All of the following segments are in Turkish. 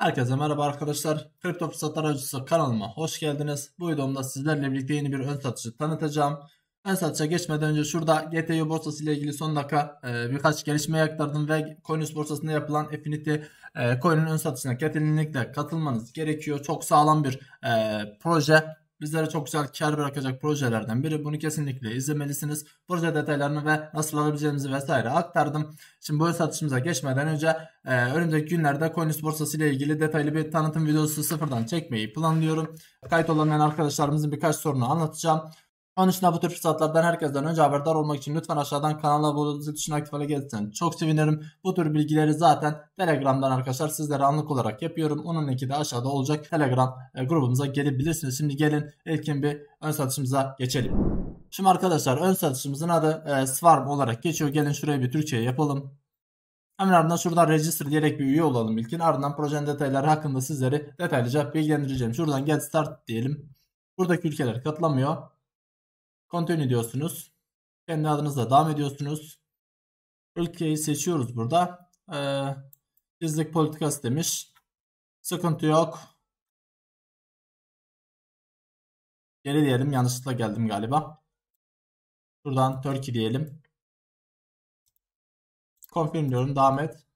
Herkese merhaba arkadaşlar. Kripto Fırsatlar Avcısı kanalıma hoş geldiniz. Bu videomda sizlerle birlikte yeni bir ön satışı tanıtacağım. Ön satışa geçmeden önce şurada GTU borsası ile ilgili son dakika e, birkaç gelişme aktardım ve Coinus borsasında yapılan Affinity e, Coin'in ön satışına kesinlikle katılmanız gerekiyor. Çok sağlam bir e, proje bizlere çok güzel kar bırakacak projelerden biri. Bunu kesinlikle izlemelisiniz. Proje detaylarını ve nasıl alabileceğimizi vesaire aktardım. Şimdi bu satışımıza geçmeden önce e, önümüzdeki günlerde CoinUs borsası ile ilgili detaylı bir tanıtım videosu sıfırdan çekmeyi planlıyorum. Kayıt olamayan arkadaşlarımızın birkaç sorunu anlatacağım. Onun için bu tür fırsatlardan herkesten önce haberdar olmak için lütfen aşağıdan kanala abone zil tuşuna aktif hale gelirsen çok sevinirim. Bu tür bilgileri zaten Telegram'dan arkadaşlar sizlere anlık olarak yapıyorum. Onun linki de aşağıda olacak. Telegram e, grubumuza gelebilirsiniz. Şimdi gelin ilkin bir ön satışımıza geçelim. Şimdi arkadaşlar ön satışımızın adı e, Swarm olarak geçiyor. Gelin şuraya bir Türkçe yapalım. Hemen ardından şuradan register diyerek bir üye olalım ilkin. Ardından projenin detayları hakkında sizleri detaylıca bilgilendireceğim. Şuradan get start diyelim. Buradaki ülkeler katılamıyor. Continue diyorsunuz. Kendi adınızla devam ediyorsunuz. Ülkeyi seçiyoruz burada. Ee, izlik politikası demiş. Sıkıntı yok. Geri diyelim. Yanlışlıkla geldim galiba. Buradan Turkey diyelim. Confirm diyorum. Devam et.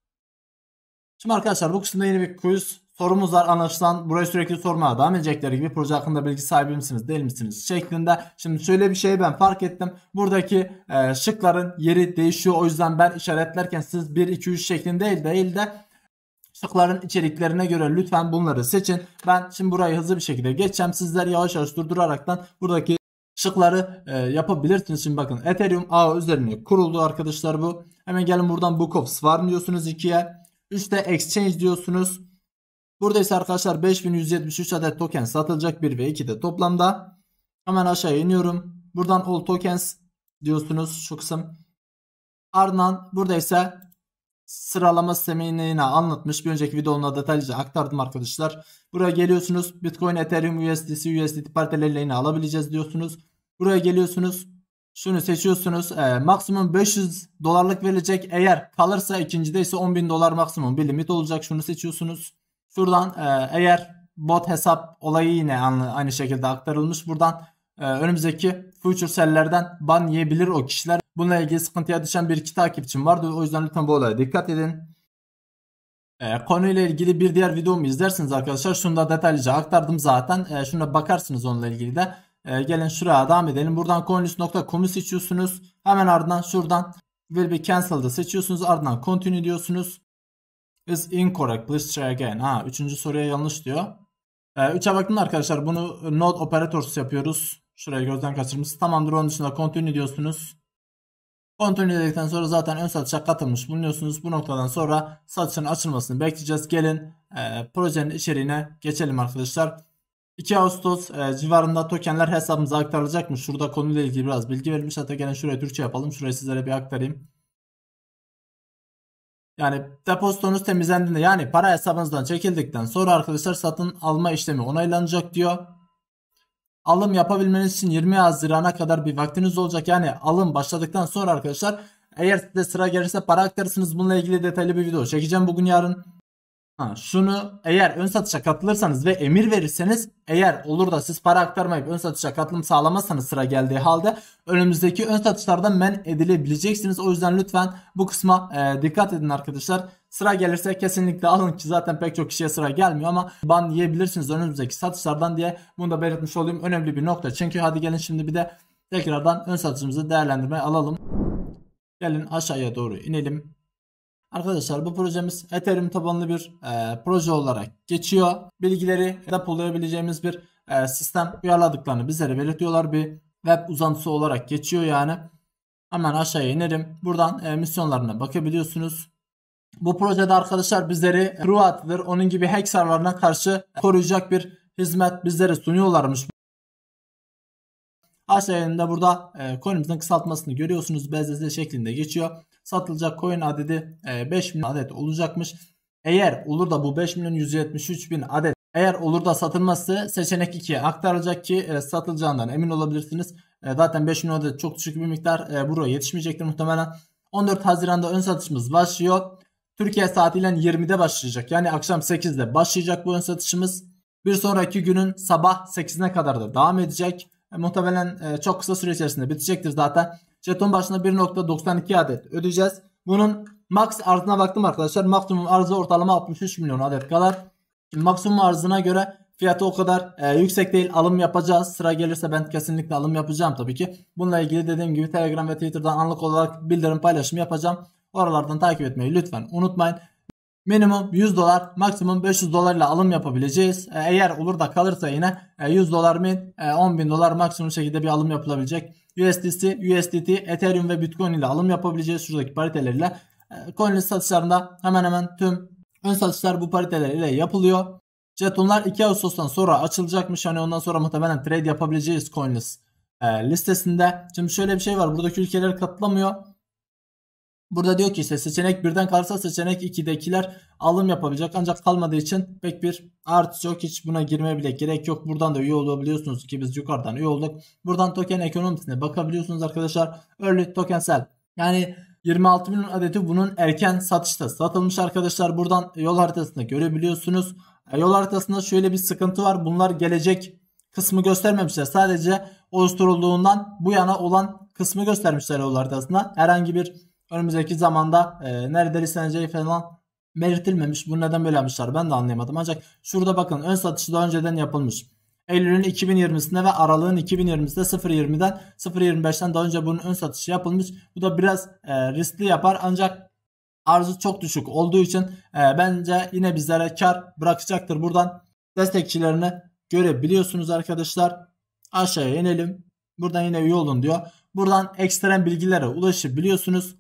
Şimdi arkadaşlar bu kısımda yeni bir quiz sorumuz var anlaşılan buraya sürekli sormaya devam edecekleri gibi proje hakkında bilgi sahibi misiniz değil misiniz şeklinde. Şimdi şöyle bir şey ben fark ettim. Buradaki e, şıkların yeri değişiyor. O yüzden ben işaretlerken siz 1 2 3 şeklinde değil, değil de şıkların içeriklerine göre lütfen bunları seçin. Ben şimdi burayı hızlı bir şekilde geçeceğim. Sizler yavaş yavaş durduraraktan buradaki şıkları e, yapabilirsiniz. Şimdi bakın Ethereum ağ üzerine kuruldu arkadaşlar bu. Hemen gelin buradan Book of Swarm diyorsunuz 2'ye. 3'te Exchange diyorsunuz. Burada ise arkadaşlar 5173 adet token satılacak 1 ve 2 de toplamda. Hemen aşağı iniyorum. Buradan all tokens diyorsunuz şu kısım. Ardından burada ise sıralama sistemini yine anlatmış. Bir önceki videomda detaylıca aktardım arkadaşlar. Buraya geliyorsunuz. Bitcoin, Ethereum, USDC, USDT pariteleriyle yine alabileceğiz diyorsunuz. Buraya geliyorsunuz. Şunu seçiyorsunuz. E, maksimum 500 dolarlık verilecek. Eğer kalırsa ikincide ise 10.000 dolar maksimum bir limit olacak. Şunu seçiyorsunuz. Şuradan e, eğer bot hesap olayı yine aynı şekilde aktarılmış. Buradan e, önümüzdeki future sellerden ban yiyebilir o kişiler. Bununla ilgili sıkıntıya düşen bir iki takipçim vardı. O yüzden lütfen bu olaya dikkat edin. E, konuyla ilgili bir diğer videomu izlersiniz arkadaşlar. Şunu da detaylıca aktardım zaten. şuna bakarsınız onunla ilgili de. gelin şuraya devam edelim. Buradan coinlist.com'u seçiyorsunuz. Hemen ardından şuradan will be canceled'ı seçiyorsunuz. Ardından continue diyorsunuz is incorrect. Please try again. Ha, üçüncü soruya yanlış diyor. E, üçe baktın arkadaşlar. Bunu node operators yapıyoruz. Şurayı gözden kaçırmış. Tamamdır. Onun dışında continue diyorsunuz. Continue dedikten sonra zaten ön satışa katılmış bulunuyorsunuz. Bu noktadan sonra satışın açılmasını bekleyeceğiz. Gelin e, projenin içeriğine geçelim arkadaşlar. 2 Ağustos e, civarında tokenler hesabımıza aktarılacakmış. Şurada konuyla ilgili biraz bilgi verilmiş. Hatta gelin şuraya Türkçe yapalım. Şurayı sizlere bir aktarayım. Yani depozitonuz temizlendiğinde yani para hesabınızdan çekildikten sonra arkadaşlar satın alma işlemi onaylanacak diyor. Alım yapabilmeniz için 20 Haziran'a kadar bir vaktiniz olacak. Yani alım başladıktan sonra arkadaşlar eğer size sıra gelirse para aktarırsınız. Bununla ilgili detaylı bir video çekeceğim bugün yarın. Ha, şunu eğer ön satışa katılırsanız ve emir verirseniz eğer olur da siz para aktarmayıp ön satışa katılım sağlamazsanız sıra geldiği halde önümüzdeki ön satışlardan men edilebileceksiniz. O yüzden lütfen bu kısma e, dikkat edin arkadaşlar. Sıra gelirse kesinlikle alın ki zaten pek çok kişiye sıra gelmiyor ama ban yiyebilirsiniz önümüzdeki satışlardan diye bunu da belirtmiş olayım. Önemli bir nokta çünkü hadi gelin şimdi bir de tekrardan ön satışımızı değerlendirmeye alalım. Gelin aşağıya doğru inelim. Arkadaşlar bu projemiz Ethereum tabanlı bir e, proje olarak geçiyor. Bilgileri depolayabileceğimiz bir e, sistem uyarladıklarını bizlere belirtiyorlar. Bir web uzantısı olarak geçiyor yani. Hemen aşağıya inerim. Buradan e, misyonlarına bakabiliyorsunuz. Bu projede arkadaşlar bizleri Truat'dır onun gibi hack hackerlarına karşı koruyacak bir hizmet bizlere sunuyorlarmış. Aşağıya da burada e, konumuzun kısaltmasını görüyorsunuz. BZZ şeklinde geçiyor satılacak coin adedi 5 e, milyon adet olacakmış. Eğer olur da bu 5 milyon 173 bin adet eğer olur da satılması seçenek 2'ye aktarılacak ki e, satılacağından emin olabilirsiniz. E, zaten 5 milyon adet çok düşük bir miktar e, buraya yetişmeyecektir muhtemelen. 14 Haziran'da ön satışımız başlıyor. Türkiye saatiyle 20'de başlayacak. Yani akşam 8'de başlayacak bu ön satışımız. Bir sonraki günün sabah 8'ine kadar da devam edecek. muhtemelen çok kısa süre içerisinde bitecektir zaten. Jeton başına 1.92 adet ödeyeceğiz. Bunun max arzına baktım arkadaşlar. Maksimum arzı ortalama 63 milyon adet kadar. Şimdi maksimum arzına göre fiyatı o kadar e, yüksek değil. Alım yapacağız. Sıra gelirse ben kesinlikle alım yapacağım tabii ki. Bununla ilgili dediğim gibi Telegram ve Twitter'dan anlık olarak bildirim paylaşımı yapacağım. Oralardan takip etmeyi lütfen unutmayın. Minimum 100 dolar, maksimum 500 dolar ile alım yapabileceğiz. E, eğer olur da kalırsa yine 100 e, dolar min, 10 e, bin dolar maksimum şekilde bir alım yapılabilecek. USDC, USDT, Ethereum ve Bitcoin ile alım yapabileceğiz şuradaki pariteleriyle. Coin'in satışlarında hemen hemen tüm ön satışlar bu pariteler ile yapılıyor. Jetonlar 2 Ağustos'tan sonra açılacakmış. Hani ondan sonra muhtemelen trade yapabileceğiz Coinlist listesinde. Şimdi şöyle bir şey var. Buradaki ülkeler katılamıyor. Burada diyor ki işte seçenek birden kalırsa seçenek 2'dekiler alım yapabilecek. Ancak kalmadığı için pek bir artış yok. Hiç buna girmeye bile gerek yok. Buradan da üye olabiliyorsunuz ki biz yukarıdan üye olduk. Buradan token ekonomisine bakabiliyorsunuz arkadaşlar. Early token sell. Yani 26 milyon adeti bunun erken satışta satılmış arkadaşlar. Buradan yol haritasında görebiliyorsunuz. E, yol haritasında şöyle bir sıkıntı var. Bunlar gelecek kısmı göstermemişler. Sadece oluşturulduğundan bu yana olan kısmı göstermişler yol haritasında. Herhangi bir önümüzdeki zamanda e, nerede listeneceği falan belirtilmemiş. Bu neden böyle yapmışlar ben de anlayamadım. Ancak şurada bakın ön satışı da önceden yapılmış. Eylül'ün 2020'sinde ve Aralık'ın 2020'sinde 0.20'den 0.25'ten daha önce bunun ön satışı yapılmış. Bu da biraz e, riskli yapar ancak arzu çok düşük olduğu için e, bence yine bizlere kar bırakacaktır. Buradan destekçilerini görebiliyorsunuz arkadaşlar. Aşağıya inelim. Buradan yine üye olun diyor. Buradan ekstrem bilgilere ulaşabiliyorsunuz.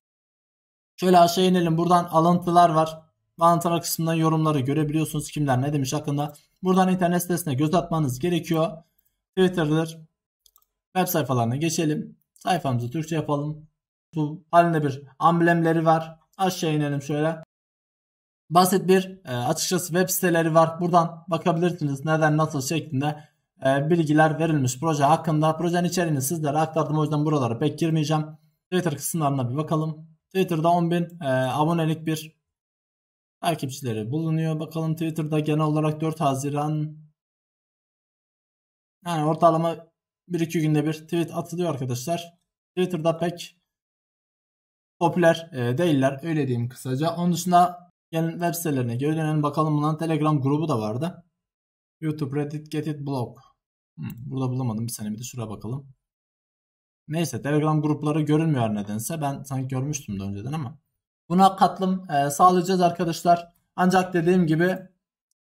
Şöyle aşağı inelim. Buradan alıntılar var. Alıntılar kısmından yorumları görebiliyorsunuz. Kimler ne demiş hakkında. Buradan internet sitesine göz atmanız gerekiyor. Twitter'dır. Web sayfalarına geçelim. Sayfamızı Türkçe yapalım. Bu halinde bir amblemleri var. Aşağı inelim şöyle. Basit bir e, açıkçası web siteleri var. Buradan bakabilirsiniz neden nasıl şeklinde e, bilgiler verilmiş proje hakkında. Projenin içeriğini sizlere aktardım o yüzden buralara pek girmeyeceğim. Twitter kısımlarına bir bakalım. Twitter'da 10.000 e, abonelik bir takipçileri bulunuyor. Bakalım Twitter'da genel olarak 4 Haziran yani ortalama 1-2 günde bir tweet atılıyor arkadaşlar. Twitter'da pek popüler e, değiller öyle diyeyim kısaca. Onun dışında gelin web sitelerine geri bakalım bunların Telegram grubu da vardı. YouTube, Reddit, Getit, Blog. Hmm, burada bulamadım bir saniye bir de şuraya bakalım. Neyse Telegram grupları görünmüyor nedense. Ben sanki görmüştüm de önceden ama. Buna katılım e, sağlayacağız arkadaşlar. Ancak dediğim gibi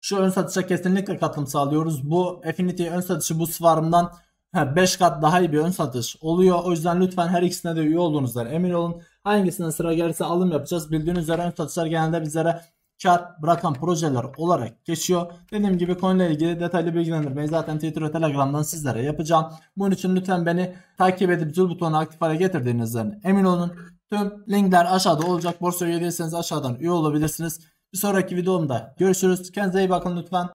şu ön satışa kesinlikle katılım sağlıyoruz. Bu Affinity ön satışı bu sıvarımdan 5 kat daha iyi bir ön satış oluyor. O yüzden lütfen her ikisine de üye olduğunuzdan emin olun. Hangisine sıra gelirse alım yapacağız. Bildiğiniz üzere ön satışlar genelde bizlere kar bırakan projeler olarak geçiyor. Dediğim gibi konuyla ilgili detaylı bilgilendirmeyi zaten Twitter ve Telegram'dan sizlere yapacağım. Bunun için lütfen beni takip edip zil butonu aktif hale getirdiğinizden emin olun. Tüm linkler aşağıda olacak. Borsa üye aşağıdan üye olabilirsiniz. Bir sonraki videomda görüşürüz. Kendinize iyi bakın lütfen.